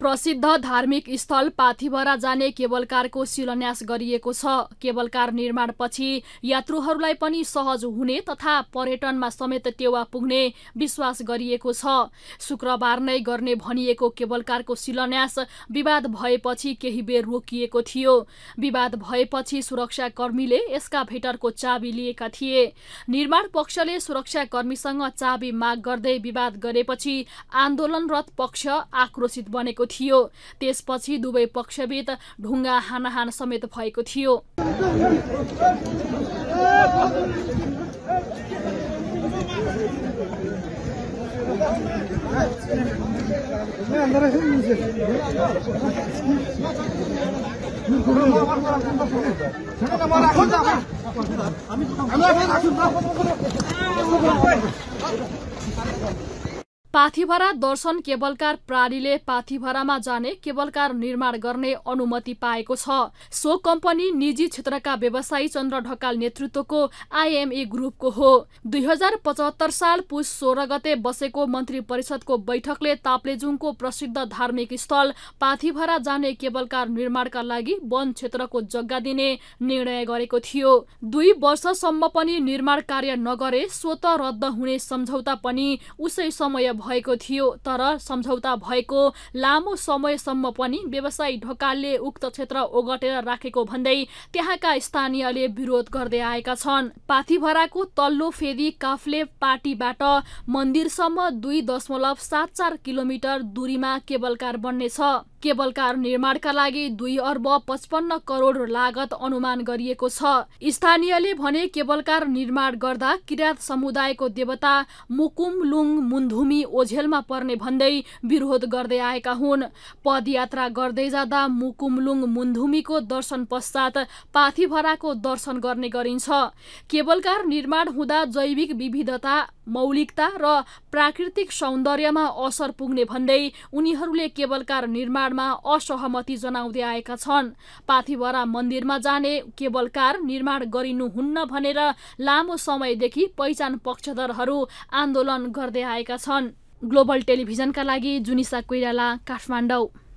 प्रसिद्ध धार्मिक स्थल पाथिभरा जाने केबलकारको शिलान्यास गरिएको छ केबलकार निर्माणपछि यात्रुहरूलाई पनि सहज हुने तथा पर्यटनमा समेत टेवा पुग्ने विश्वास गरिएको छ शुक्रबार नै गर्ने भनिएको केबलकारको शिलान्यास विवाद भएपछि केही बेर रोकिएको थियो विवाद भएपछि सुरक्षाकर्मीले यसका भेटरको चाबी लिएका थिए निर्माण पक्षले सुरक्षाकर्मीसँग चाबी माग गर्दै विवाद गरेपछि आन्दोलनरत पक्ष आक्रोशित बनेको थियो त्यसपछि दुवै पक्षबीच ढुङ्गा हानाहान समेत भएको थियो हामी पाथिभरा दर्शन केबलकार प्रालीले पाथिभरामा जाने केबलकार निर्माण गर्ने अनुमति पाएको छ सो कम्पनी निजी क्षेत्रका व्यवसायी चन्द्र ढकाल नेतृत्वको आइएमई ग्रुपको हो दुई हजार पचहत्तर साल पुस सोह्र गते बसेको मन्त्री परिषदको बैठकले ताप्लेजुङको प्रसिद्ध धार्मिक स्थल पाथिभरा जाने केबलकार निर्माणका लागि वन क्षेत्रको जग्गा दिने निर्णय गरेको थियो दुई वर्षसम्म पनि निर्माण कार्य नगरे स्वत रद्द हुने सम्झौता पनि उसै समय भएको थियो तर सम्झौता भएको लामो समयसम्म पनि व्यवसायी ढोकालले उक्त क्षेत्र ओगटेर राखेको भन्दै त्यहाँका स्थानीयले विरोध गर्दै आएका छन् पाथिभराको तल्लो फेदी काफ्ले पार्टीबाट मन्दिरसम्म दुई दशमलव सात चार किलोमिटर दूरीमा केबल बन्नेछ केबल कार निर्माणका लागि दुई अर्ब पचपन्न करोड लागत अनुमान गरिएको छ स्थानीयले भने केबल कार निर्माण गर्दा किराँत समुदायको देवता मुकुमलुङ मुन्धुमी ओझेलमा पर्ने भन्दै विरोध गर्दै आएका हुन् पदयात्रा गर्दै जाँदा मुकुमलुङ मुन्धुमीको दर्शन पश्चात पाथिभराको दर्शन गर्ने गरिन्छ केबल कार निर्माण हुँदा जैविक विविधता मौलिकता र प्राकृतिक सौन्दर्यमा असर पुग्ने भन्दै उनीहरूले केबल कार निर्माण निर्माणमा असहमति जनाउँदै आएका छन् पाथिभरा मन्दिरमा जाने केबल कार निर्माण गरिनुहुन्न भनेर लामो समयदेखि पहिचान पक्षधरहरू आन्दोलन गर्दै आएका छन् ग्लोबल टेलिभिजनका लागि जुनिसा कोइराला काठमाडौँ